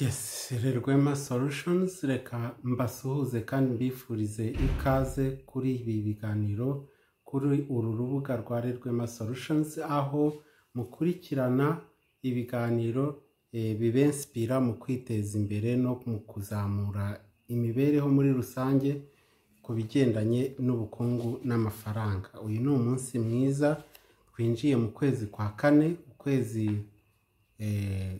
yesi rwema solutions reka mbasuhuze kandi mbifurize ikaze kuri ibi biganiro kuri uru rubuga rwa rwema solutions aho mukurikirana ibiganiro eh, bibensipira mu kwiteza imbere no mu kuzamura imibereho muri rusange ku bigendanye n'ubukungu n'amafaranga uyu ni umunsi mwiza twinjiye mu kwezi kwa kane ukwezi eh,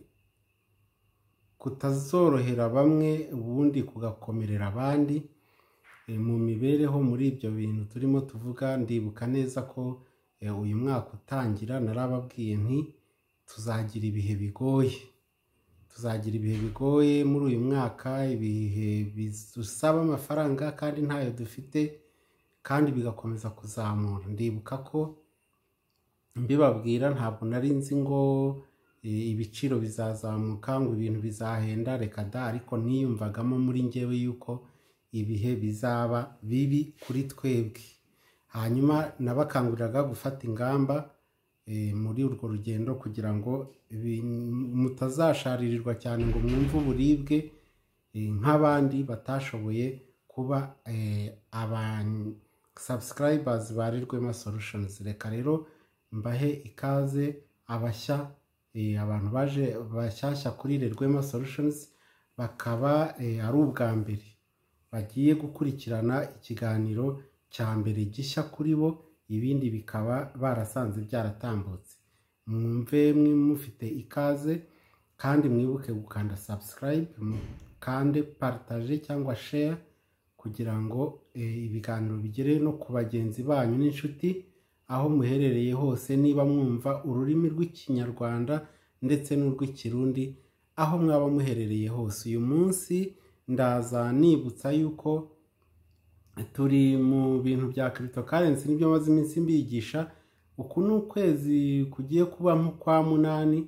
kutazorohera bamwe ubundi kugakomerera abandi eh, mu mibereho muri ibyo bintu turimo tuvuga ndibuka neza ko eh, uyu mwaka utangira narababwiye nti tuzagira ibihe bigoye tuzagira ibihe bigoye muri uyu mwaka ibihe bidusaba amafaranga kandi ntayo dufite kandi bigakomeza kuzamura ndibuka ko mbibabwira ntabwo nari nzi ngo Eh, ibiciro bizazamuka ngo ibintu bizahenda reka da ariko niyumvagamo muri ngewe yuko ibihe bizaba bibi kuri twebwe hanyuma nabakanguriraga gufata ingamba eh, muri urwo rugendo kugira ngo mutazasharirirwa cyane ngo mwumve uburibwe eh, nk'abandi batashoboye kuba abasabusikayibazi ba masolushonizi reka rero mbahe ikaze abashya Eh, abantu baje bashyashya kuri Rwema solushonizi bakaba eh, ari ubwa mbere bagiye gukurikirana ikiganiro cya mbere gishya kuri bo ibindi bikaba barasanze byaratambutse mwumve mufite ikaze kandi mwibuke gukanda sabusikarayibe kandi paritaje cyangwa sheya kugira ngo eh, ibiganiro bigere no ku bagenzi banyu n'inshuti aho muherereye hose niba mwumva ururimi rw'ikinyarwanda ndetse n'urw'ikirundi aho mwaba muherereye hose uyu munsi ndaza nibutsa yuko turi mu bintu bya kirito karensi nibyo maze iminsi mbigisha uku ni ukwezi kugiye kubamo kwa munani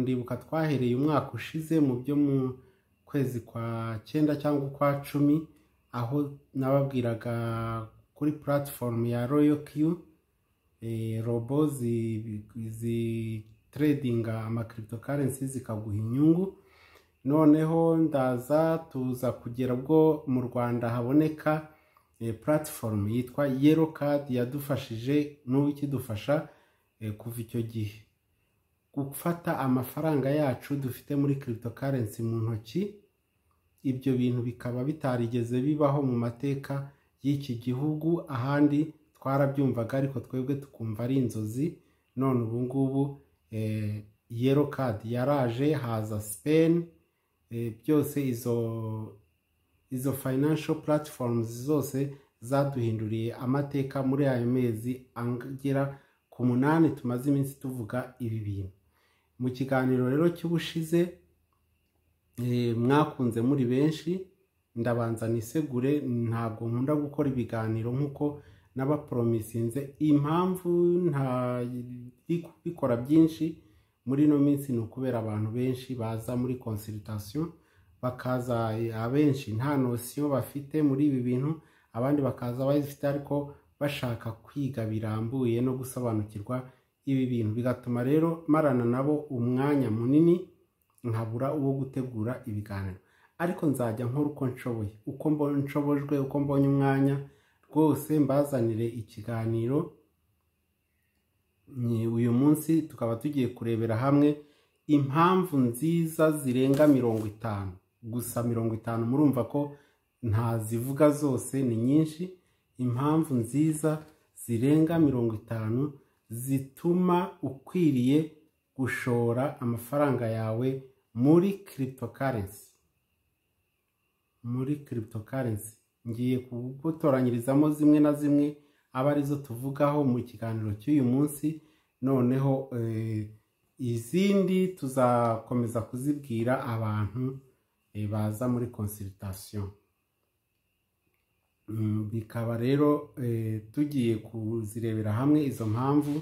ndibuka twahereye umwaka ushize mu byo mu kwezi kwa cyenda cyangwa kwa cumi aho nababwiraga kuri puratifomu ya royo kiyu E, robo zitiredinga amakiritokarensi zikaguha inyungu noneho ndaza tuza kugera ubwo mu rwanda haboneka e, puratifomu yitwa yero kadi yadufashije n'ubu ikidufasha e, kuva icyo gihe gufata amafaranga yacu dufite muri kiritokarensi mu ntoki ibyo bintu bikaba bitarigeze bibaho mu mateka y'iki gihugu ahandi twarabyumvaga ariko twebwe tukumva ari inzozi none ubu ngubu eh, yero kadi yaraje haza sipeni eh, byose izo izo financial platforms zose zaduhinduriye amateka muri ayo mezi agera ku munani tumaze iminsi tuvuga ibi bintu mu kiganiro rero cy'ubushize eh, mwakunze muri benshi ndabanza nisegure ntabwo nkunda gukora ibiganiro nk'uko n'abaporomisinze impamvu ntari kubikora byinshi muri ino minsi ni ukubera abantu benshi baza muri konsiritasiyo bakaza abenshi nta nosiyo bafite muri ibi bintu abandi bakaza bazifite ariko bashaka kwiga birambuye no gusobanukirwa ibi bintu bigatuma rero marana nabo umwanya munini nkabura uwo gutegura ibiganiro ariko nzajya nkora uko nshoboye uko nshobojwe uko mbonye umwanya rwose mbazanire ikiganiro uyu munsi tukaba tugiye kurebera hamwe impamvu nziza zirenga mirongo itanu gusa mirongo itanu murumva ko ntazivuga zose ni nyinshi impamvu nziza zirenga mirongo itanu zituma ukwiriye gushora amafaranga yawe muri kiripitokarensi muri kiripitokarensi ngiye kugutoranyirizamo zimwe na zimwe aba arizo tuvugaho mu kiganiro cy'uyu munsi noneho eh, izindi tuzakomeza kuzibwira abantu eh, baza muri konsiritasiyo mm, bikaba rero eh, tugiye kuzirebera hamwe izo mpamvu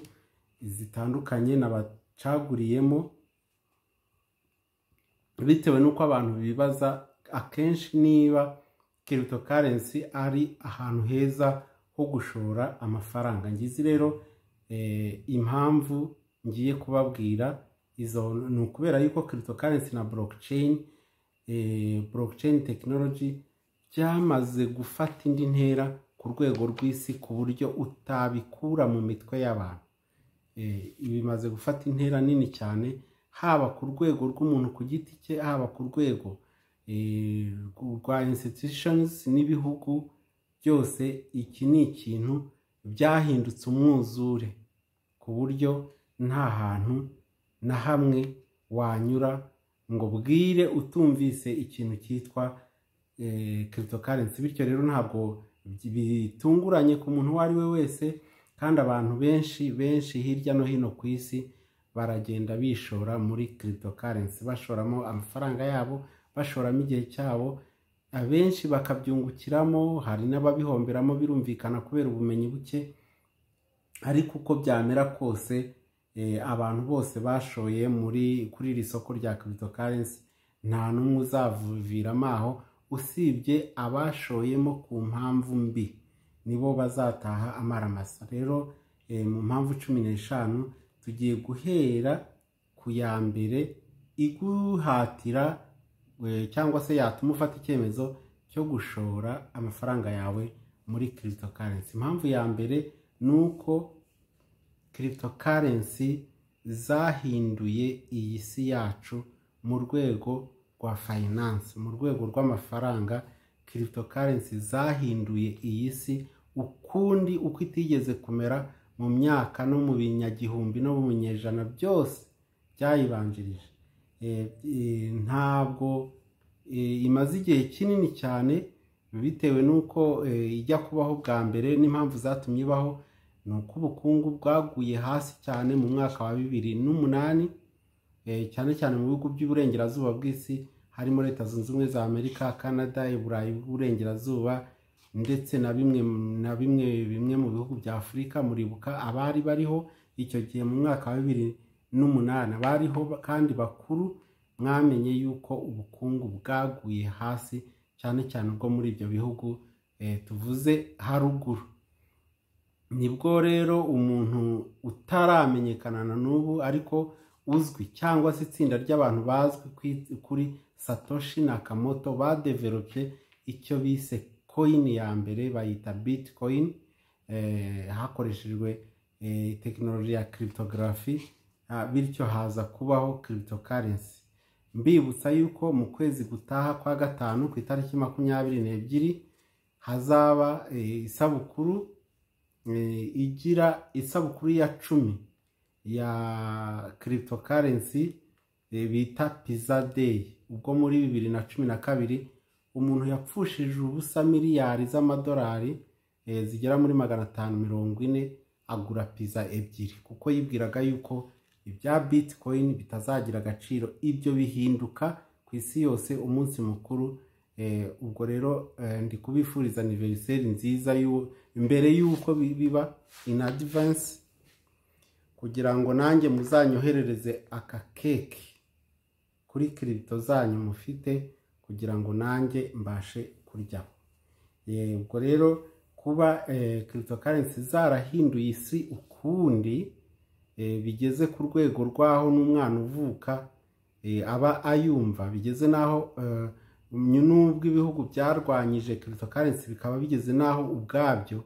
zitandukanye nabacaguriyemo bitewe n'uko abantu bibaza akenshi niba kirito karensi ari ahantu heza ho gushora amafaranga ngize rero eh, impamvu ngiye kubabwira izo ni ukubera yuko kirito karensi na borokicayini eh, borokicayini tekinoloji byamaze gufata indi ntera ku rwego rw'isi ku buryo utabikura mu mitwe y'abantu eh, bimaze gufata intera nini cyane haba ku rwego rw'umuntu ku giti cye haba ku rwego rwa institutions n'ibihugu byose iki ni ikintu byahindutse umwuzure ku buryo nta hantu na hamwe wanyura ngo bwire utumvise ikintu cyitwa eh, cryptocurrency bityo rero ntabwo bitunguranye ku muntu uwo ari we wese kandi abantu benshi benshi hirya no hino ku isi baragenda bishora muri cryptocurrency bashoramo amafaranga yabo bashoramo igihe cyabo abenshi bakabyungukiramo hari n'ababihomberamo birumvikana kubera ubumenyi buke ariko uko byamera kose eh, abantu bose bashoye muri kuri iri soko rya cryptocurrency nta n'umwe uzavuviramo aho usibye abashoyemo ku mpamvu mbi nibo bazataha amaramasa rero eh, mu mpamvu cumi n'eshanu tugiye guhera ku ya mbere iguhatira Eh, cyangwa se yatuma ufata icyemezo cyo gushora amafaranga yawe muri kirito karensi impamvu ya mbere ni uko kirito karensi zahinduye iyi si yacu mu rwego rwa fayinanse mu rwego rw'amafaranga kirito karensi zahinduye iyi si ukundi uko itigeze kumera mu myaka no mu binyagihumbi no mu binyejana byose byayibanjirije Eh, eh, ntabwo eh, imaze igihe kinini cyane bitewe n'uko ijya kubaho bwa mbere n'impamvu zatumye ibaho ni uko ubukungu bwaguye hasi cyane mu mwaka wa bibiri n'umunani cyane cyane mu bihugu by'uburengerazuba bw'isi harimo leta zunze ubumwe za amerika canada uburayi bw'uburengerazuba ndetse na bimwe na bimwe bimwe mu bihugu bya afurika muribuka abari bariho icyo gihe mu mwaka wa bibiri n'umunani bariho kandi bakuru mwamenye yuko ubukungu bwaguye hasi cyane cyane ubwo muri ibyo bihugu eh, tuvuze haruguru nibwo rero umuntu utaramenyekana na n'ubu ariko uzwi cyangwa se itsinda ry'abantu bazwi kuri satoshi nakamoto badeverope icyo bise koyini ya mbere bayita bitikoyini eh, hakoreshejwe eh, tekinoloji ya kiritogarafi Ah, bityo haza kubaho kiritokarensi mbibutsa yuko mu kwezi gutaha kwa gatanu ku itariki makumyabiri n'ebyiri hazaba eh, isabukuru eh, igira isabukuru ya cumi ya kiritokarensi eh, bita piza deyi ubwo muri bibiri na cumi na kabiri umuntu yapfushije ubusa miliyari z'amadolari zigera muri magana atanu mirongo ine agura piza ebyiri kuko yibwiraga yuko ibya bitcoin bitazagira agaciro ibyo bihinduka ku isi yose umunsi mukuru eh, ubwo rero eh, ndi kubifuriza aniveriseri nziza mbere y'uko biba in advance kugira ngo nanjye muzanyoherereze aka keke kuri kiribito zanyu mufite kugira ngo nanjye mbashe kuryaho eh, ubwo rero kuba kiribito karensi zarahinduye isi ukundi Eh, bigeze ku rwego rw'aho n'umwana uvuka eh, aba ayumva bigeze n'aho eh, n'ubwo ibihugu byarwanyije cryptocurrency bikaba bigeze n'aho ubwabyo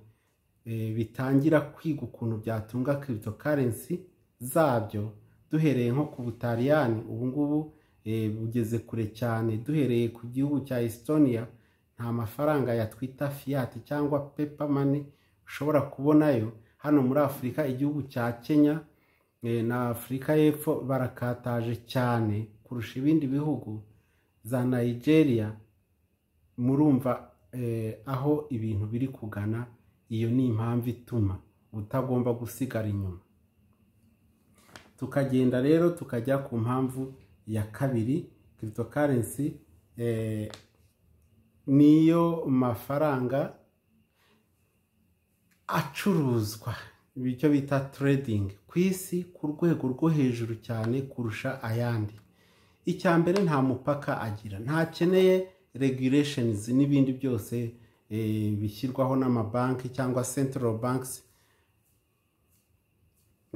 bitangira kwiga ukuntu byatunga cryptocurrency zabyo duhereye nko ku butaliyani ubungubu bugeze kure cyane duhereye ku gihugu cya estonia nta mafaranga yatwita twita fiyati cyangwa pepa ushobora kubonayo hano muri afurika igihugu cya kenya Eh, na afurika y'epfo barakataje cyane kurusha ibindi bihugu za nigeria murumva eh, aho ibintu biri kugana iyo ni impamvu ituma utagomba gusigara inyuma tukagenda rero tukajya ku mpamvu ya kabiri kiritokarensi eh, niyo mafaranga acuruzwa icyo bita trading ku isi ku rwego rwo hejuru cyane kurusha ayandi icya mbere nta mupaka agira ntakeneye regulations n'ibindi byose eh, bishyirwaho n'amabanki cyangwa central banks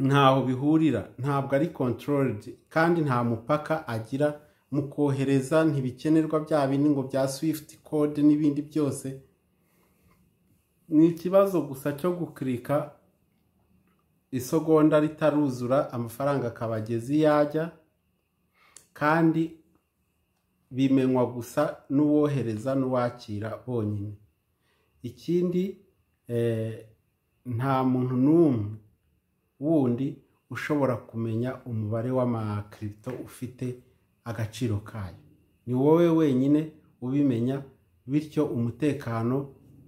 ntaho bihurira ntabwo ari controlled kandi nta mupaka agira mu kohereza ntibikenerwa bya bindi ngo bya swift code n'ibindi byose ni ikibazo gusa cyo gukirika isogonda ritaruzura amafaranga akaba ageze iyo ajya kandi bimenywa gusa n'uwohereza n'uwakira bonyine ikindi eh, nta muntu n'umwe wundi ushobora kumenya umubare w'amakirito ufite agaciro kayo ni wowe wenyine ubimenya bityo umutekano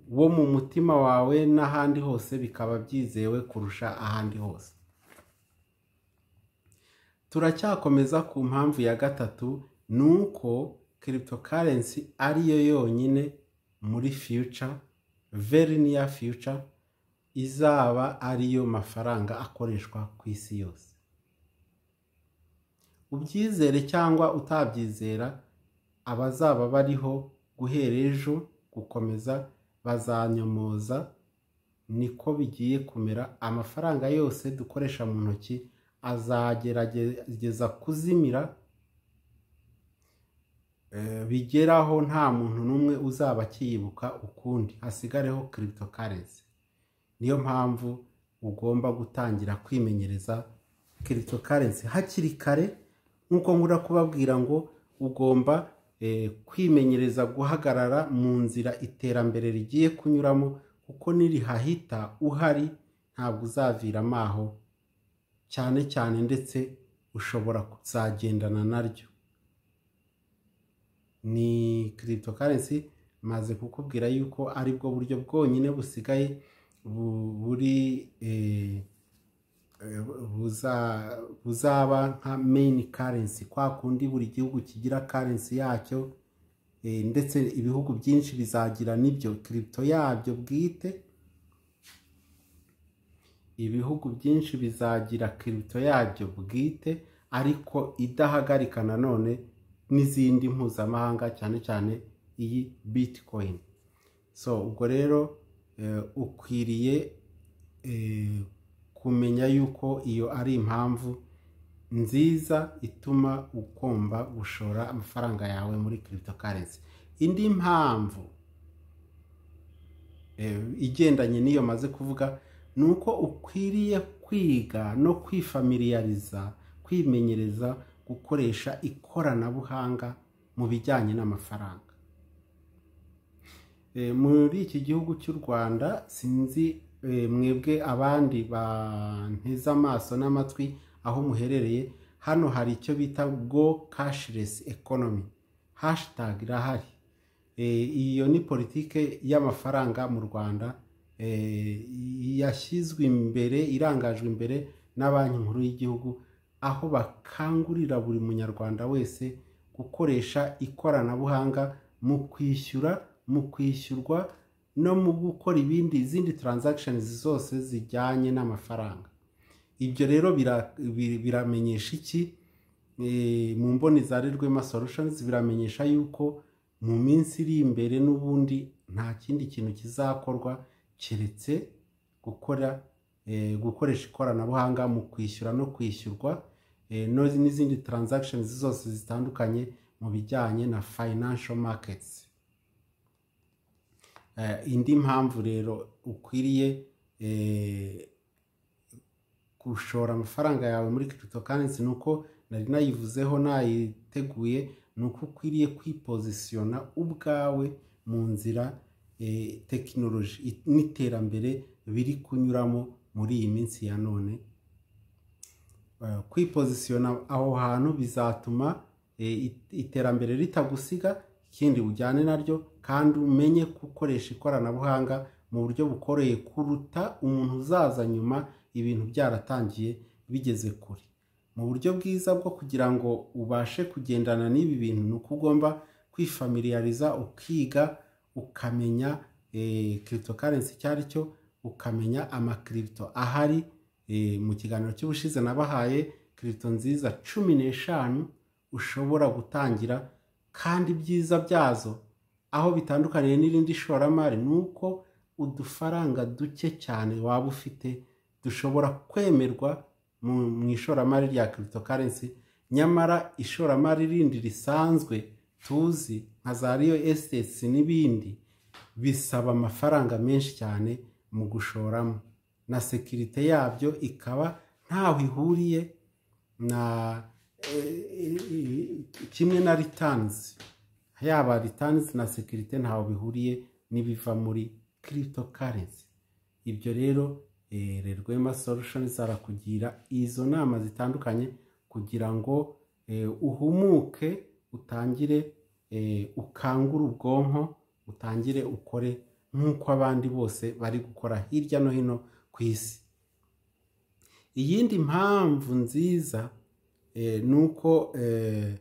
wo mu mutima wawe n'ahandi hose bikaba byizewe kurusha ahandi hose turacyakomeza ku mpamvu ya gatatu ni uko cryptocurrency ariyo yonyine muri future very near future izaba ariyo mafaranga akoreshwa ku isi yose ubyizere cyangwa utabyizera abazaba bariho guhera ejo gukomeza bazanyomoza niko bigiye kumera amafaranga yose dukoresha mu ntoki azagerageza kuzimira eh, bigeraho nta muntu n'umwe uzaba akiyibuka ukundi hasigareho kiritokarensi niyo mpamvu ugomba gutangira kwimenyereza kiritokarensi hakiri kare nk'uko nkunda kubabwira ngo ugomba Eh, kwimenyereza guhagarara mu nzira iterambere rigiye kunyuramo kuko nirihahita uhari ntabwo uzaviramo aho cyane cyane ndetse ushobora kuzagendana naryo ni karensi maze kukubwira yuko aribwo buryo bwonyine busigaye buri eh, Eh, buzaba nka meyini karensi kwa kundi buri gihugu kigira karensi yacyo eh, ndetse ibihugu byinshi bizagira n'ibyo kiripito yabyo bwite ibihugu byinshi bizagira kiripito yabyo bwite ariko idahagarika nanone n'izindi mpuzamahanga cyane cyane iyi Bitcoin so ubwo rero eh, ukwiriye kumenya yuko iyo ari impamvu nziza ituma ugomba gushora amafaranga yawe muri kiritokarensi indi mpamvu eh, igendanye n'iyo maze kuvuga ni uko ukwiriye kwiga no kwifamiliyariza kwimenyereza gukoresha ikoranabuhanga mu bijyanye n'amafaranga eh, muri iki gihugu cy'u rwanda sinzi Eh, mwebwe abandi banteze amaso n'amatwi aho muherereye hano hari icyo bita go kashiresi ekonomi hashitage irahari eh, iyo ni politiki y'amafaranga mu rwanda eh, yashyizwe imbere irangajwe imbere na banki nkuru y'igihugu aho bakangurira buri munyarwanda wese gukoresha ikoranabuhanga mu kwishyura mu kwishyurwa no mu gukora ibindi izindi transaction zose zijyanye n'amafaranga ibyo rero biramenyesha iki eh, mu mboni zarerwema solutions biramenyesha yuko mu minsi iri imbere n'ubundi nta kindi kintu kizakorwa keretse gukora eh, gukoresha ikoranabuhanga mu kwishyura no kwishyurwa eh, n'izindi transaction zose zitandukanye mu bijyanye na financial markets Eh, indi mpamvu rero ukwiriye eh, gushora amafaranga yawe muri kirito karensi ni uko nari nayivuzeho nayiteguye ni uko ukwiriye kwipozisiyona ubwawe mu nzira eh, tekinoloji n'iterambere biri kunyuramo muri iyi minsi ya none kwipozisiyona aho hantu bizatuma iterambere ritagusiga ikindi ujyane naryo kandi umenye gukoresha ikoranabuhanga mu buryo bukoreye kuruta umuntu uzaza nyuma ibintu byaratangiye bigeze kure mu buryo bwiza bwo kugira ngo ubashe kugendana n'ibi bintu ni uko ugomba kwifamiliyariza ukiga ukamenya kirito eh, karensi icyo ari cyo ukamenya amakirito ahari eh, mu kiganiro cy'ubushize nabahaye kirito nziza cumi n'eshanu ushobora gutangira kandi ibyiza byazo aho bitandukaniye n'irindi shoramari ni uko udufaranga duke cyane waba ufite dushobora kwemerwa mu ishoramari rya kiritokarensi nyamara ishoramari rindi risanzwe tuzi nka za riyo esitesi n'ibindi bisaba amafaranga menshi cyane mu gushoramo na sekirite yabyo ikaba ntaho ihuriye na kimwe na ritanzi yaba ritanzi na sekirite ntaho bihuriye n'ibiva muri kirito karensi ibyo rero eh, rwema sorushoni zarakugira izo nama zitandukanye kugira ngo eh, uhumuke utangire eh, ukangure ubwonko utangire ukore nk'uko abandi bose bari gukora hirya no hino ku isi iyindi mpamvu nziza E, nuko e,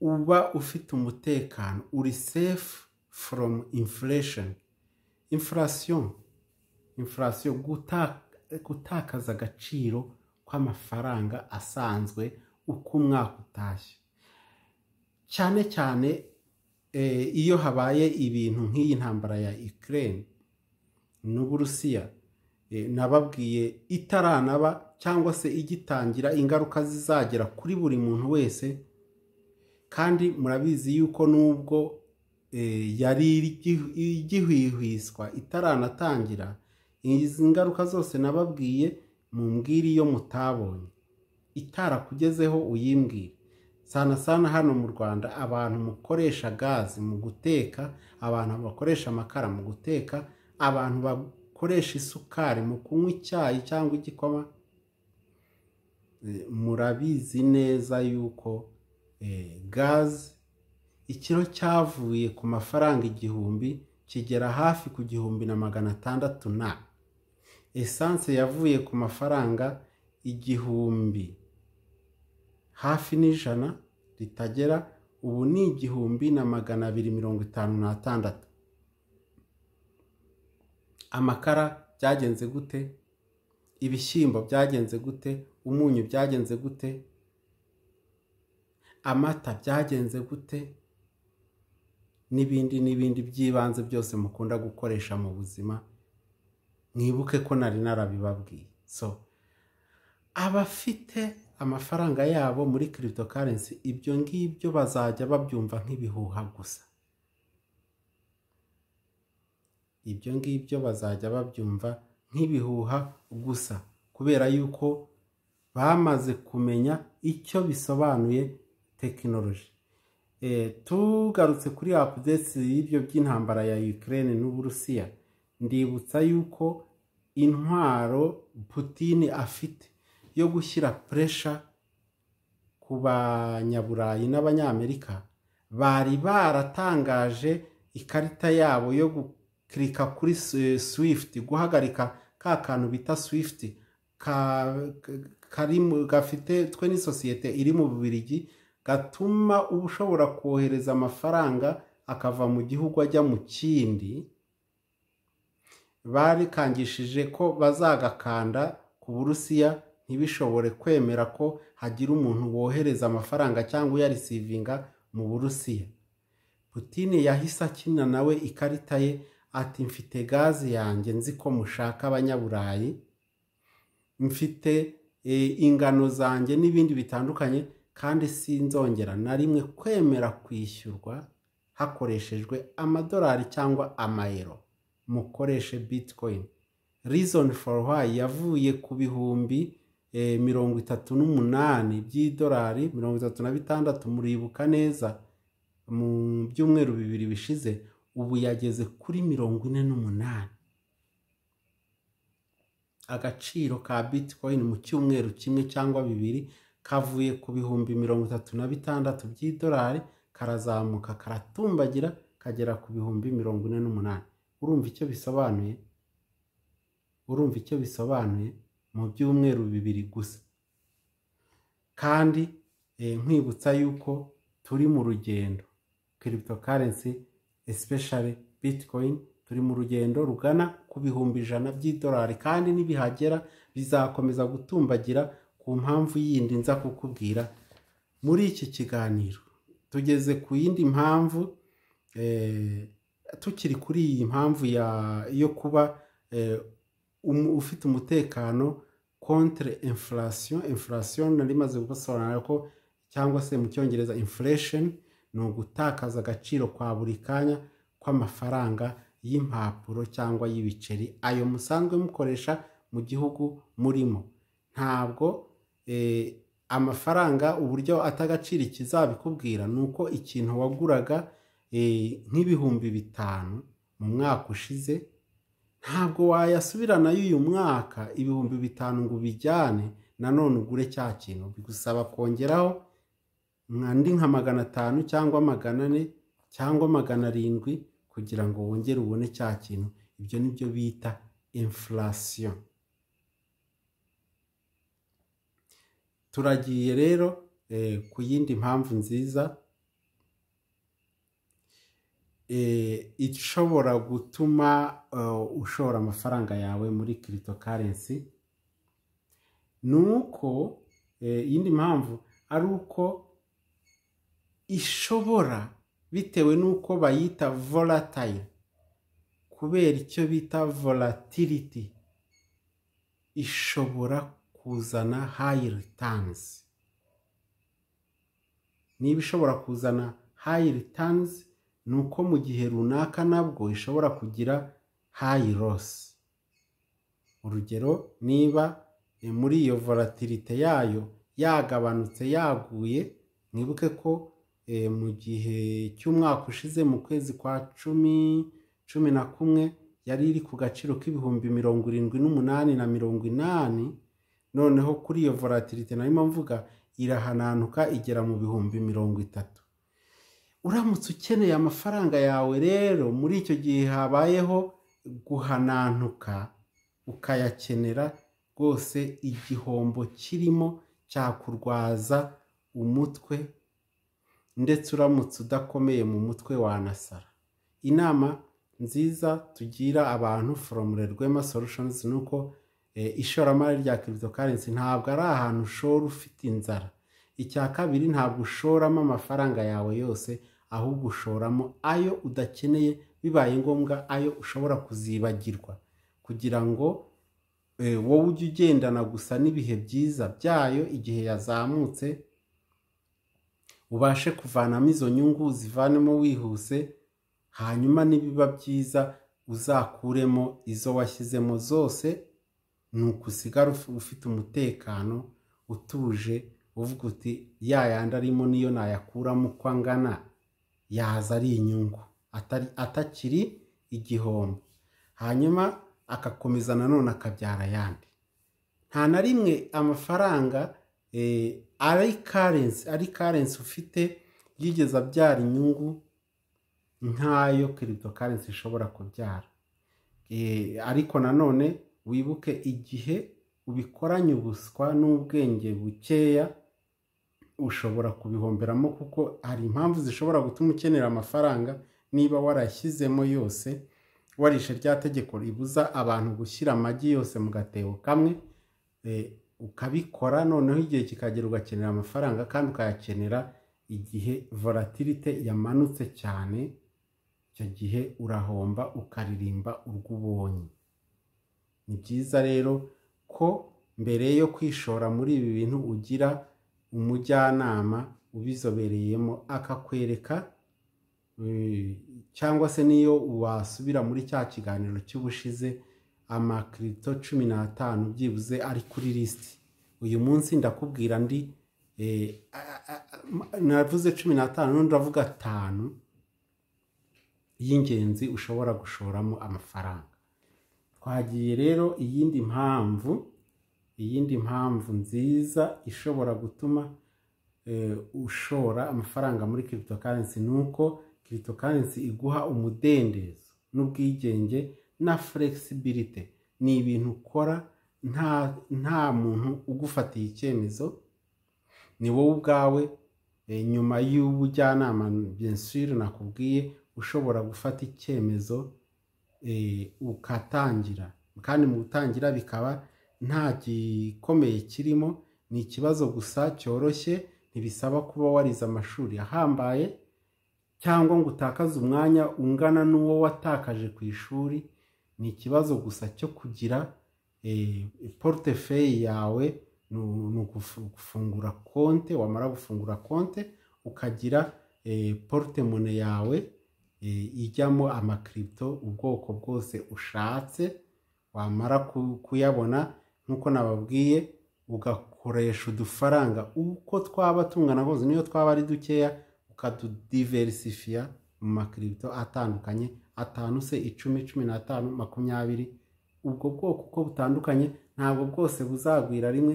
uba ufite umutekano uri sefu foromu infuresheni infurasiyo infurasiyo gutakaza agaciro kw'amafaranga asanzwe uko umwaka utashye cyane cyane e, iyo habaye ibintu nk'iyi ntambara ya ikirere n'uburusiya nababwiye itaranaba cyangwa se igitangira ingaruka zizagera kuri buri muntu wese kandi murabizi yuko nubwo eh, yari igihwihwiswa itaranatangira izi ngaruka zose nababwiye mu mumbwire iyo mutabonye itarakugezeho uyimbwire sana sana hano mu rwanda abantu mukoresha gazi mu guteka abantu bakoresha amakara mu guteka abantu bakoresha isukari mu kunywa icyayi cyangwa igikoma murabizi neza yuko eh, gaze ikiro cyavuye ku mafaranga igihumbi kigera hafi ku gihumbi na magana atandatu na esanse yavuye ku mafaranga igihumbi hafi n'ijana ritagera ubu ni igihumbi na magana abiri mirongo itanu n'atandatu amakara byagenze gute ibishyimbo byagenze gute umunyu byagenze gute amata byagenze gute n'ibindi n'ibindi by'ibanze byose mukunda gukoresha mu buzima mwibuke ko nari narabibabwiye so abafite amafaranga yabo muri kirito ibyo ngibyo bazajya babyumva nk'ibihuha gusa ibyo ngibyo bazajya babyumva nk'ibihuha gusa kubera yuko bamaze kumenya icyo bisobanuye tekinoloji eh, tugarutse kuri apudesi y'ibyo by'intambara ya Ukraine n'uburusiya ndibutsa yuko intwaro Putini afite yo gushyira puresha ku banyaburayi n'abanyamerika bari baratangaje ikarita yabo yo gukirika kuri swift guhagarika ka kantu bita swift gafite twe n'isosiyete iri mu bubirigi gatuma uba ushobora kohereza amafaranga akava mu gihugu ajya mu kindi barikangishije ko bazagakanda ku burusiya ntibishobore kwemera ko hagira umuntu wohereza amafaranga cyangwa uyarisivinga mu burusiya Putine yahise akina nawe ikarita ye ati mfite gazi yanjye nzi ko mushaka abanyaburayi mfite E, ingano zanjye n'ibindi bitandukanye kandi sinzongera na rimwe kwemera kwishyurwa hakoreshejwe amadolari cyangwa amayero mukoreshe bitcoin reason for why yavuye ku bihumbi e, mirongo itatu n'umunani by'idolari mirongo itatu na bitandatu muribuka neza mu byumweru bibiri bishize ubu yageze kuri mirongo ine n'umunani agaciro ka bitcoin mu cyumweru kimwe cyangwa bibiri kavuye ku bihumbi mirongo itatu na bitandatu by'idolari karazamuka karatumbagira kagera ku bihumbi mirongo ine n'umunani urumva icyo bisobanuye urumva icyo bisobanuye mu byumweru bibiri gusa kandi eh, nkwibutsa yuko turi mu rugendo cryptocurrency especially bitcoin turi mu rugendo rugana ku bihumbi ijana by'idolari kandi nibihagera bizakomeza gutumbagira ku mpamvu yindi nza kukubwira muri iki kiganiro tugeze ku yindi mpamvu eh, tukiri kuri iyi mpamvu ya yo kuba eh, ufite umutekano kontere infurasiyo infurasiyo nari imaze gusobanura ko cyangwa se mu cyongereza infuresheni ni ugutakaza agaciro kwa buri kanya kw'amafaranga y'impapuro cyangwa y'ibiceri ayo musanzwe mukoresha mu gihugu murimo ntabwo eh, amafaranga uburyo atagaciro ikizabikubwira ni uko ikintu waguraga eh, nk'ibihumbi bitanu mu mwaka ushize ntabwo wayasubiranayo y’uyu mwaka ibihumbi bitanu ngo ubijyane nanone ugure cya kintu bigusaba kongeraho nka magana atanu cyangwa magana ane cyangwa magana arindwi kugira ngo wongere ubone cya kintu ibyo nibyo bita inflation turagiye rero eh, ku yindi mpamvu nziza eh, ishobora gutuma eh, ushora amafaranga yawe muri kirito karensi ni uko iyindi mpamvu ari uko ishobora bitewe n'uko bayita volatile kubera icyo bita volatility ishobora kuzana high returns niba ishobora kuzana high returns ni uko mu gihe runaka nabwo ishobora kugira high loss urugero niba muri iyo volatilite yayo yagabanutse yaguye mwibuke ko Eh, mu gihe cy'umwaka ushize mu kwezi kwa cumi cumi na kumwe yari iri ku gaciro k'ibihumbi mirongo irindwi n'umunani na mirongo inani noneho kuri iyo volatilite narimo mvuga irahananuka igera mu bihumbi mirongo itatu uramutse ukeneye amafaranga yawe rero muri icyo gihe habayeho guhananuka ukayakenera rwose igihombo kirimo cyakurwaza umutwe ndetse uramutse udakomeye mu mutwe wanasara inama nziza tugira abantu from rwema sorushonizi ni uko eh, ishoramari rya kirito ntabwo ari ahantu ushora ufite inzara icya kabiri ntabwo ushoramo amafaranga yawe yose ahubwo ushoramo ayo udakeneye bibaye ngombwa ayo ushobora kuzibagirwa kugira ngo eh, wowe ujye ugendana gusa n'ibihe byiza byayo igihe yazamutse ubashe kuvanamo izo nyungu zivanemo wihuse hanyuma nibiba byiza uzakuremo izo washyizemo zose ni ukusigara ufite umutekano utuje uvuga uti ya yandi arimo niyo nayakuramo uko angana yaza ari inyungu atakiri igihombo hanyuma akakomeza nanone akabyara ayandi nta na rimwe amafaranga eh, ari karensi ari karensi ufite yigeze abyara inyungu nkayo kirito karensi ishobora kubyara eh, ariko nanone wibuke igihe ubikoranye ubuswa n'ubwenge bukeya ushobora kubihomberamo kuko hari impamvu zishobora gutuma ukenera amafaranga niba warashyizemo yose warishe rya tegeko ribuza abantu gushyira amagi yose mu gatebo kamwe eh, ukabikora noneho igihe kikagera ugakenera amafaranga kandi ukayakenera igihe volatilite yamanutse cyane icyo gihe urahomba ukaririmba urwo ubonye ni byiza rero ko mbere yo kwishora muri ibi bintu ugira umujyanama ubizobereyemo akakwereka eh, cyangwa se niyo wasubira muri cya kiganiro cy'ubushize amakirito cumi n'atanu byibuze ari kuri lisiti uyu munsi ndakubwira ndi eh, navuze cumi n'atanu n'undi avuga atanu y'ingenzi ushobora gushoramo amafaranga twagiye rero iyindi mpamvu iyindi mpamvu nziza ishobora gutuma eh, ushora amafaranga muri kiritokarensi ni uko kiritokarensi iguha umudendezo n'ubwigenge na furegisibirite ni ibintu ukora nta muntu ugufatiye icyemezo ni wowe ubwawe eh, nyuma y'ubujyanama byensire nakubwiye ushobora gufata icyemezo eh, ukatangira kandi mu gutangira bikaba nta gikomeye kirimo ni ikibazo gusa cyoroshye ntibisaba kuba warize amashuri ahambaye cyangwa ngo utakaze umwanya ungana n'uwo watakaje ku ishuri ni ikibazo gusa cyo kugira eh, porutefeye yawe ni ugufungura konte wamara gufungura konte ukagira eh, portemone yawe eh, ijyamo amakirito ubwoko bwose ushatse wamara kuyabona nk'uko nababwiye ugakoresha udufaranga uko twaba tungana kose niyo twaba ari dukeya ukatudiverizifiya mu makirito atandukanye atanu se icumi cumi n'atanu makumyabiri ubwo bwoko uko butandukanye ntabwo bwose buzagwira rimwe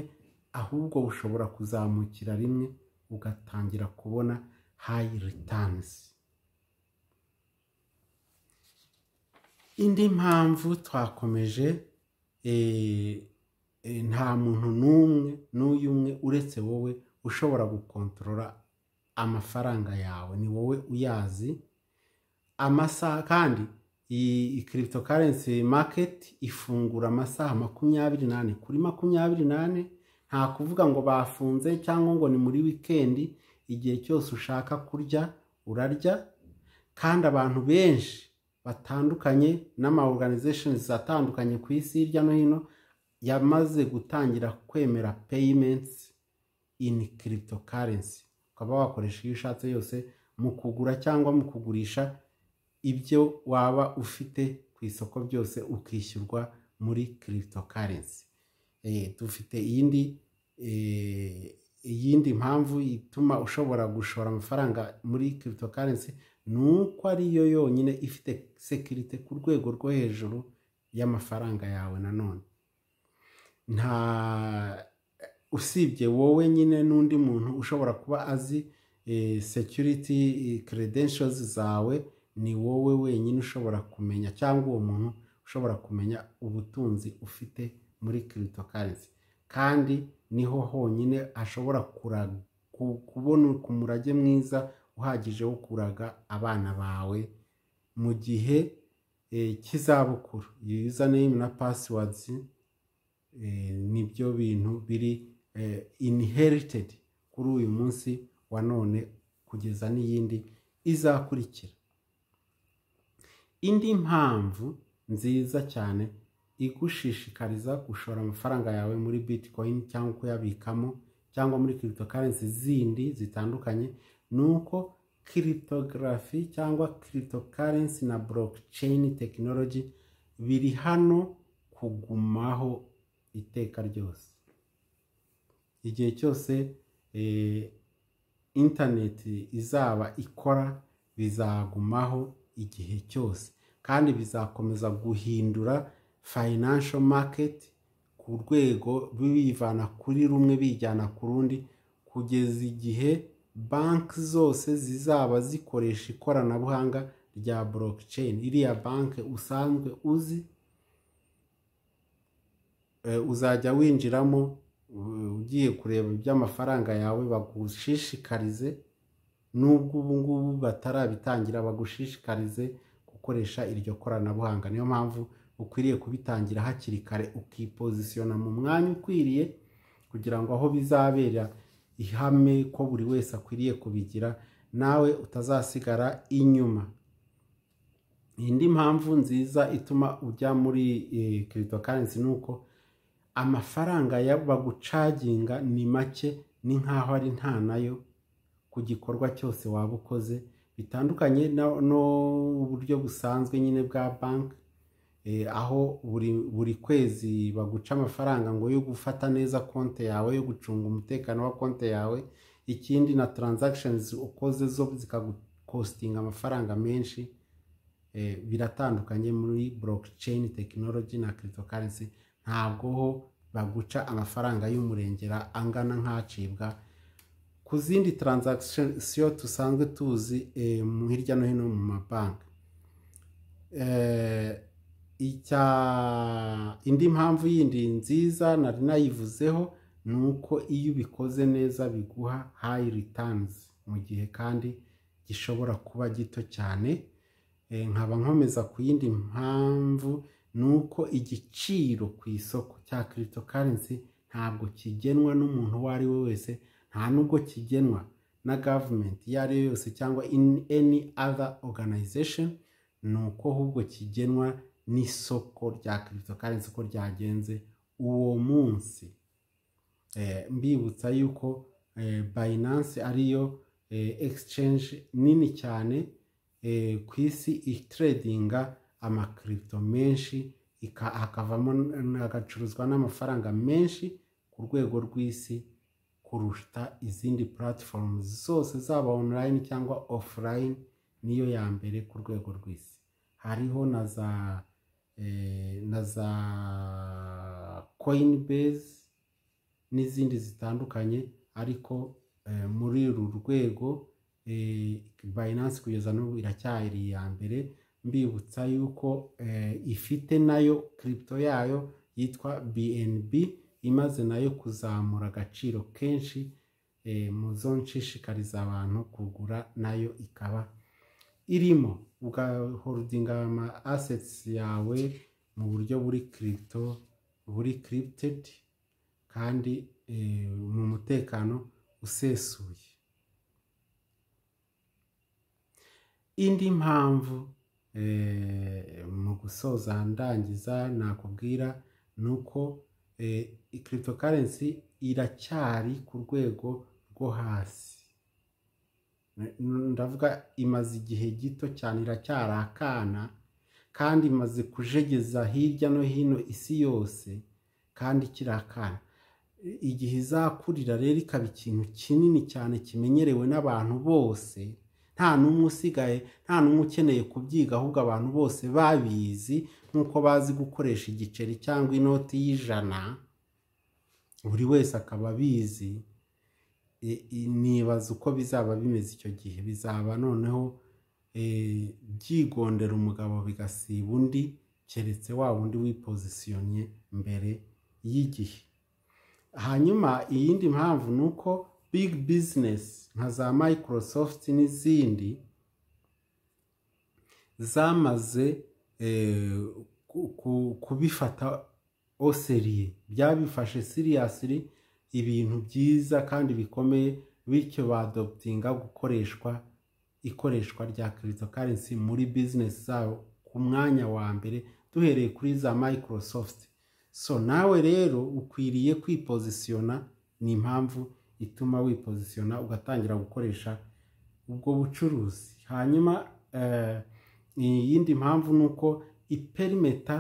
ahubwo bushobora kuzamukira rimwe ugatangira kubona hayi ritanisi indi mpamvu twakomeje eh, eh, nta muntu n'umwe n'uyu umwe uretse wowe ushobora gukontorora amafaranga yawe ni wowe uyazi amasaha kandi iyi cryptocurrency market ifungura amasaha makumyabiri n'ane kuri makumyabiri n'ane nta kuvuga ngo bafunze cyangwa ngo ni muri wikendi igihe cyose ushaka kurya urarya kandi abantu benshi batandukanye n'ama organizations atandukanye ku isi hirya no hino yamaze gutangira kwemera payments in cryptocurrency ukaba wakoresha iyo ushatse yose mu kugura cyangwa mu kugurisha ibyo waba ufite ku isoko byose ukishyurwa muri kirito karensi eh, dufite iyindi eh, iyindi mpamvu ituma ushobora gushora amafaranga muri kirito karensi ni uko ariyo yonyine ifite sekirite ku rwego rwo hejuru y'amafaranga yawe nanone nta usibye wowe nyine n'undi muntu ushobora kuba azi eh, security credentials zawe ni wowe wenyine ushobora kumenya cyangwa uwo muntu ushobora kumenya ubutunzi ufite muri kirito karensi kandi niho honyine ashobora kubona umurage mwiza uhagije wo kuraga abana bawe mu gihe eh, cy'izabukuru yuzaneyime na pasiwadizi eh, nibyo bintu biri eh, iniheritedi kuri uyu munsi wa none kugeza n'iyindi izakurikira indi mpamvu nziza cyane igushishikariza gushora amafaranga yawe muri bitcoin cyangwa kuyabikamo cyangwa muri cryptocurrency zindi zitandukanye ni uko cryptography cyangwa cryptocurrency na blockchain technology biri hano kugumaho iteka ryose igihe cyose eh, interineti izaba ikora bizagumaho igihe cyose kandi bizakomeza guhindura financial market ku rwego bivana kuri rumwe bijyana ku rundi kugeza igihe banki zose zizaba zikoresha ikoranabuhanga rya blockchain iriya banki usanzwe uzi eh, uzajya winjiramo eh, ugiye kureba iby'amafaranga yawe bagushishikarize nubwo ubu ngubu batarabitangira bagushishikarize gukoresha iryo koranabuhanga niyo mpamvu ukwiriye kubitangira hakiri kare ukipozisiyona mu mwanya ukwiriye kugira ngo aho bizabera ihame ko buri wese akwiriye kubigira nawe utazasigara inyuma indi mpamvu nziza ituma ujya muri kirito eh, karensi ni uko amafaranga bagucaginga ni make ni nk'aho ari nta nayo ku gikorwa cyose waba ukoze bitandukanye n'uburyo busanzwe nyine bwa banki eh, aho buri kwezi baguca amafaranga ngo yo gufata neza konti yawe yo gucunga umutekano wa konti yawe ikindi na taransagishenizi ukoze zo zikagukositinga amafaranga menshi eh, biratandukanye muri borokiceyini tekinoloji na kiritokarensi ntabwo ho baguca amafaranga y'umurengera angana nk'acibwa ku zindi taransagisiyo dusanzwe tuzi eh, hirya no hino mu mabanki eh, indi mpamvu yindi nziza nari nayivuzeho ni uko iyo ubikoze neza biguha hayi ritanizi mu gihe kandi gishobora kuba gito cyane eh, nkaba nkomeza ku yindi mpamvu ni uko igiciro ku isoko cya kirito ntabwo kigenwa n'umuntu uwo ari we wese nta nubwo kigenwa na gavumenti iyo ari yo yose cyangwa any other organization ni uko ahubwo kigenwa n'isoko rya kirito kandi ko ryagenze uwo munsi eh, mbibutsa yuko eh, bayinansi ariyo eh, exchange nini cyane ku isi iteredinga amakirito menshi hakavamo hagacuruzwa n'amafaranga menshi ku rwego rw'isi kurusha izindi platforms zose zaba online cyangwa offline niyo ya mbere ku rwego rw'isi hariho na za eh, na za coinbase n'izindi zitandukanye ariko eh, muri uru rwego eh, Binance kugeza n'ubu iracyari iya mbere mbibutsa yuko ifite nayo kiripito yayo yitwa BNB imaze nayo kuzamura agaciro kenshi eh, mu zo nshishikariza abantu kugura nayo ikaba irimo ugahorodinga ama asetsi yawe mu buryo buri kiripito buri kiripitedi kandi eh, mu mutekano usesuye indi mpamvu eh, mu gusoza ndangiza nakubwira ni uko cryptocurrency iracyari ku rwego rwo hasi ndavuga imaze igihe gito cyane iracyari akana kandi imaze kujegeza hirya no hino isi yose kandi ikiri akana igihe izakurira rero ikaba ikintu kinini cyane kimenyerewe n'abantu bose nta n'umwe usigaye nta n'umwe ukeneye kubyiga ahubwo abantu bose babizi nk'uko bazi gukoresha igiceri cyangwa inoti y'ijana buri wese akaba abizi nibaza uko bizaba bimeze icyo gihe bizaba noneho e, byigondera umugabo bigasiba undi keretse wa wundi wipozisiyonye mbere y'igihe hanyuma iyindi mpamvu ni uko big business nka za microsoft n'izindi zamaze e, kubifata oseriye byabifashe siriyasiri ibintu byiza kandi bikomeye bityo badobutinga gukoreshwa ikoreshwa rya kirito muri bizinesi zabo ku mwanya wa mbere duhereye kuri za Microsoft so nawe rero ukwiriye kwipozisiyona ni impamvu ituma wipozisiyona ugatangira gukoresha ubwo bucuruzi hanyuma eh, iyindi mpamvu ni uko iperimeta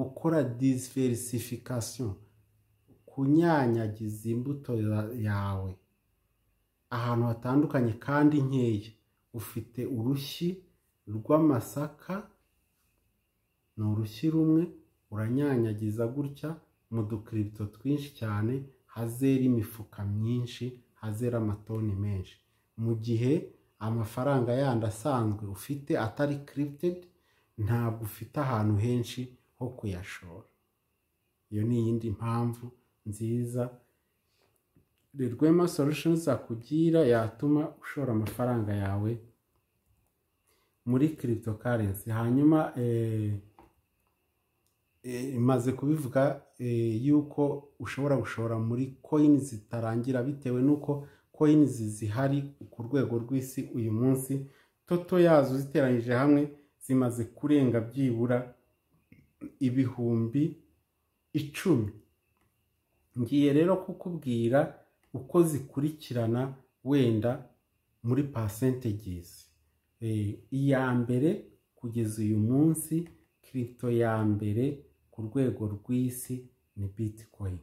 gukora disiversification kunyanyagiza imbuto yawe ahantu hatandukanye kandi nkeya ufite urushyi rw'amasaka ni urushyi rumwe uranyanyagiza gutya mu dukiribito twinshi cyane hazera imifuka myinshi hazera amatoni menshi mu gihe amafaranga yandi asanzwe ufite atari kiribitedi ntabwo ufite ahantu henshi nko kuyashora iyo ni iyindi mpamvu nziza rwema solutions akugira yatuma ushora amafaranga yawe muri cryptocurrency hanyuma eh, eh, imaze kubivuga eh, yuko ushobora gushora muri coin zitarangira bitewe n'uko coin zihari ku rwego rw'isi uyu munsi toto yazo ziteranyije hamwe zimaze kurenga byibura ibihumbi icumi ngiye rero kukubwira uko zikurikirana wenda muri pasentegizi eh, iya mbere kugeza uyu munsi kirito ya mbere ku rwego rw'isi ni Bitcoin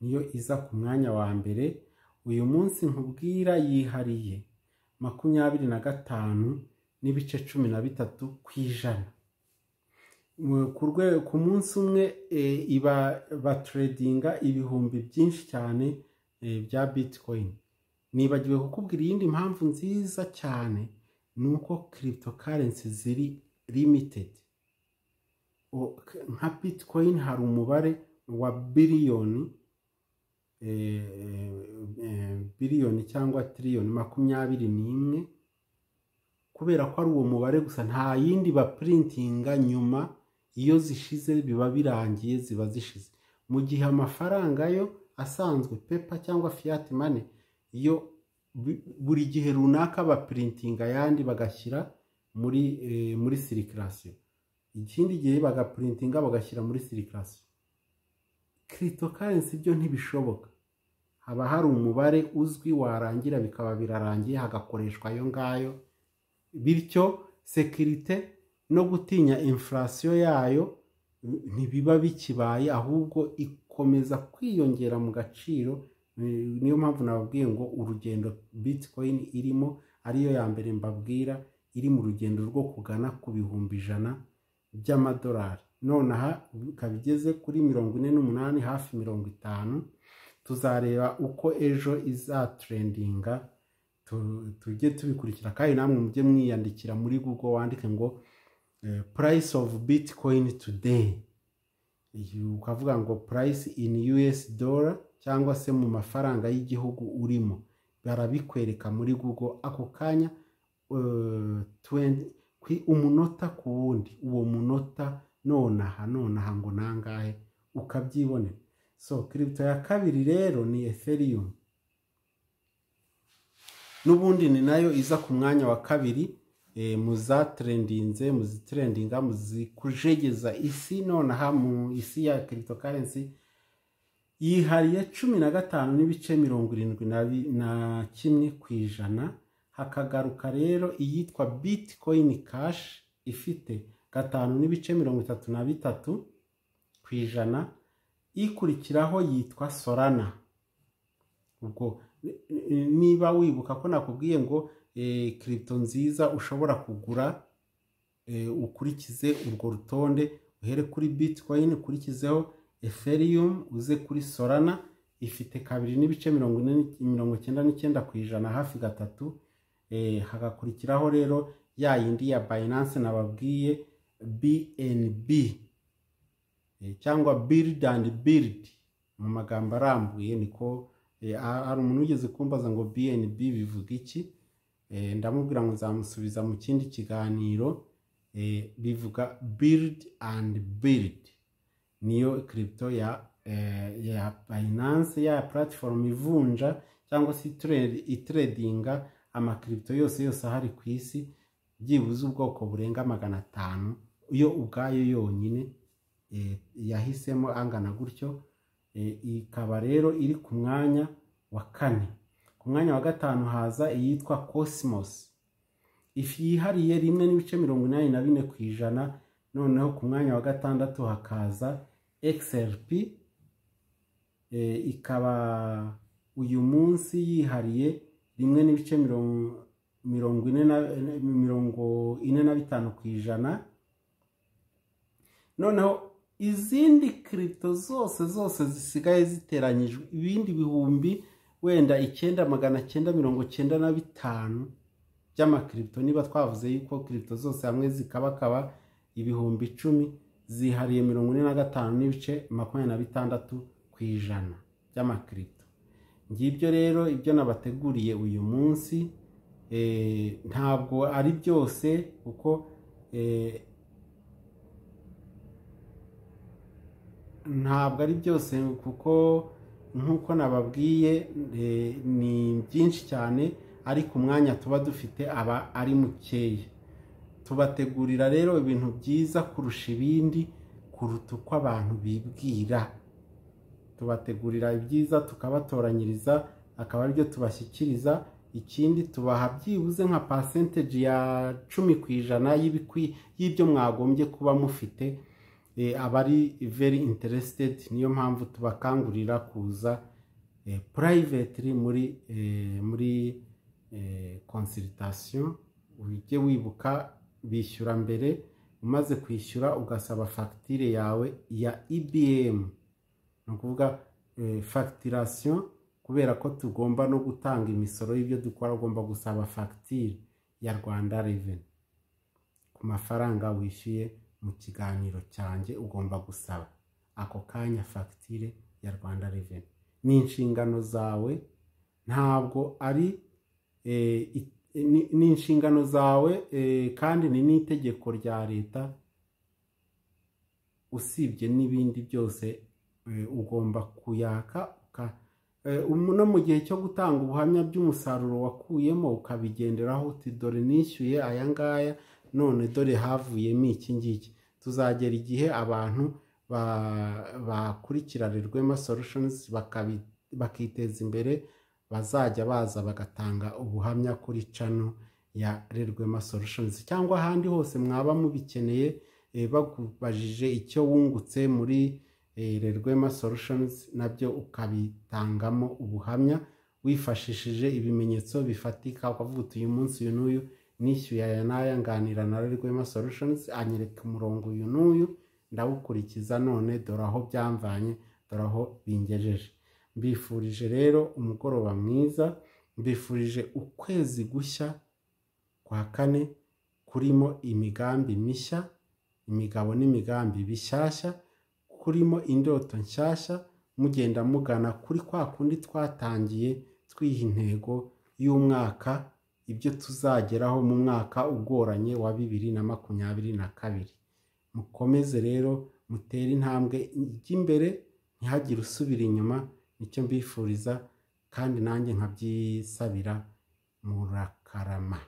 niyo iza ku mwanya wa mbere uyu munsi nkubwira yihariye makumyabiri na gatanu n'ibice cumi na bitatu ku ijana ku munsi umwe eh, iba baturedinga ibihumbi byinshi cyane eh, bya bitcoin nibagiwe kukubwira iyindi mpamvu nziza cyane ni uko kiripito ziri limitedi nka bitcoin hari umubare wa biliyoni eh, biliyoni cyangwa tiriyoni makumyabiri n'imwe kubera ko ari uwo mubare gusa nta yindi bapurintinga nyuma iyo zishize biba birangiye ziba zishize mu gihe amafaranga yo asanzwe pepa cyangwa fiyati mane iyo buri gihe runaka bapuritinga ayandi bagashyira muri eh, muri sirikirasiyo ikindi gihe bagapuritinga bagashyira muri sirikirasiyo kirito karensi byo ntibishoboka haba hari umubare uzwi warangira bikaba birarangiye hagakoreshwa ayo ngayo bityo sekirite no gutinya infurasiyo yayo ntibiba bikibaye ahubwo ikomeza kwiyongera mu gaciro niyo mpamvu nababwiye ngo urugendo bitcoin irimo ariyo ya mbere mbabwira iri mu rugendo rwo kugana ku bihumbi ijana by'amadolari nonaha ikaba igeze kuri mirongo ine n'umunani hafi mirongo itanu tuzareba uko ejo izaturendinga tujye tubikurikira kandi namwe mujye mwiyandikira muri google wandike ngo Eh, price of Bitcoin tudeyi ukavuga ngo price in US dollar cyangwa se mu mafaranga y'igihugu urimo barabikwereka muri google ako kanya eh, umunota ku wundi uwo munota nonaha nonaha ngo nangahe ukabyibonera so kiribito ya kabiri rero ni ethereum n'ubundi ni nayo iza ku mwanya wa kabiri Eh, muzatrendinze muzitrendinga muzikujegeza isi nonaha mu isi ya cryptocurrency yihariye cumi na gatanu n'ibice mirongo irindwi na kimwe ku ijana hakagaruka rero iyitwa bitcoin cash ifite gatanu n'ibice mirongo itatu na bitatu ku ijana ikurikiraho yitwa solana ubwo niba wibuka ko nakubwiye ngo kiripito eh, nziza ushobora kugura eh, ukurikize urwo rutonde uhere kuri bitcoin ukurikizeho ethereum uze kuri solana ifite kabiri n'ibice mirongo mirongo icyenda n'icyenda ku ijana hafi gatatu eh, hagakurikiraho rero ya yindi ya bayinanse nababwiye bnb cyangwa build and build mu magambo arambuye niko hari umuntu wigeze kumbaza ngo bnb bivuga iki Eh, ndamubwira ngo nzamusubiza mu kindi kiganiro eh, bivuga build and build niyo kiripito ya eh, ya bayinanse ya puratifomu ivunja cyangwa se itiredinga amakiripito yose yose ahari ku isi byibuze ubwoko burenga magana atanu yo ubwayo yonyine yahisemo angana gutyo ikaba rero iri ku mwanya wa kane ku wa gatanu haza iyitwa cosmos ifi yihariye rimwe n'ibice mirongo inani na bine ku ijana noneho ku mwanya wa gatandatu hakaza xlp e, ikaba uyu munsi yihariye rimwe n'ibice mirongo ine na bitanu ku ijana noneho izindi kirito zose zose zisigaye ziteranyijwe ibindi bihumbi wenda icyenda magana cyenda mirongo cyenda na bitanu by'amakirito niba twavuze yuko kirito zose hamwe zikabakaba ibihumbi icumi zihariye mirongo ine na gatanu n'ibice makumyabiri na bitandatu ku ijana by'amakirito ngibyo rero ibyo nabateguriye uyu munsi eh, ntabwo ari byose kuko eh, ntabwo ari byose kuko nk'uko nababwiye eh, ni byinshi cyane ariko umwanya tuba dufite aba ari mukeya tubategurira rero ibintu byiza kurusha ibindi kuruta uko abantu bibwira tubategurira ibyiza tukabatoranyiriza akaba aribyo tubashyikiriza ikindi tubaha byibuze nka pasenteji ya cumi ku ijana y'ibyo mwagombye kuba mufite Eh, abari very interested niyo mpamvu tubakangurira kuza eh, privately muri eh, muri consultation ujye wibuka bishyura mbere umaze kwishyura ugasaba fagitire yawe ya ibm e ni ukuvuga fagitirasiyo kubera ko tugomba no gutanga imisoro y'ibyo dukora ugomba gusaba fagitire ya rwanda reveni ku mafaranga wishyuye mu kiganiro cyanjye ugomba gusaba ako kanya fagitire ya rwanda reveni ni inshingano zawe ntabwo ari eh, ni inshingano zawe eh, kandi ni n'itegeko rya leta usibye n'ibindi byose eh, ugomba kuyaka no mu gihe cyo gutanga ubuhamya by'umusaruro wakuyemo ukabigenderaho uti dore nishyuye aya ngaya none dore havuyemo iki ngiki tuzagera igihe abantu bakurikirana rwema solutions bakiteza imbere bazajya baza bagatanga ubuhamya kuri cano ya rerwema solutions cyangwa ahandi hose mwaba mubikeneye eh, bakubajije icyo wungutse muri eh, rerwema solutions nabyo ukabitangamo ubuhamya wifashishije ibimenyetso bifatika ukavuga uti uyu munsi uyu n'uyu nishyuye aya n'aya nganira na rwema solutions anyereka umurongo uyu n'uyu ndawukurikiza none dore aho byamvanye dore aho bingejeje mbifurije rero umugoroba mwiza mbifurije ukwezi gushya kwa kane kurimo imigambi mishya imigabo n'imigambi bishyashya kurimo indoto nshyashya mugenda mugana kuri kwa kundi twatangiye twiha intego y'umwaka ibyo tuzageraho mu mwaka ugoranye wa bibiri na makumyabiri na kabiri mukomeze rero mutere intambwe ry'imbere ntihagire usubira inyuma nicyo mbifuriza kandi nanjye nkabyisabira murakarama